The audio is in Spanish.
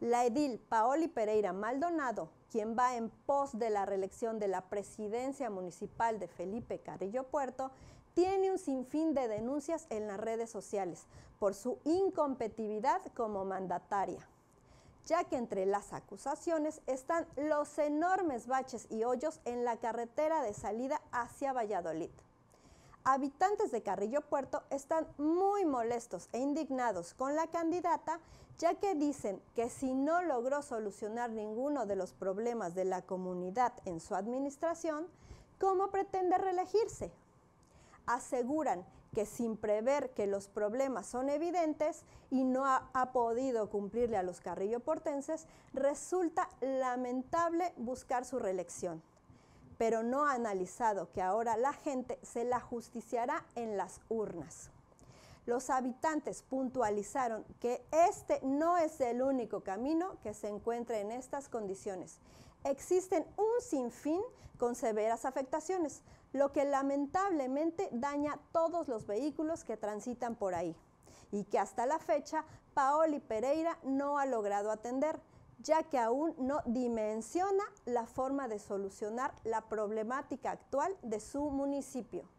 La edil Paoli Pereira Maldonado, quien va en pos de la reelección de la presidencia municipal de Felipe Carrillo Puerto, tiene un sinfín de denuncias en las redes sociales por su incompetitividad como mandataria, ya que entre las acusaciones están los enormes baches y hoyos en la carretera de salida hacia Valladolid habitantes de Carrillo Puerto están muy molestos e indignados con la candidata, ya que dicen que si no logró solucionar ninguno de los problemas de la comunidad en su administración, ¿cómo pretende reelegirse? Aseguran que sin prever que los problemas son evidentes y no ha, podido cumplirle a los carrilloportenses, resulta lamentable buscar su reelección pero no ha analizado que ahora la gente se la justiciará en las urnas. Los habitantes puntualizaron que este no es el único camino que se encuentra en estas condiciones. Existen un sinfín con severas afectaciones, lo que lamentablemente daña todos los vehículos que transitan por ahí y que hasta la fecha Paoli Pereira no ha logrado atender ya que aún no dimensiona la forma de solucionar la problemática actual de su municipio.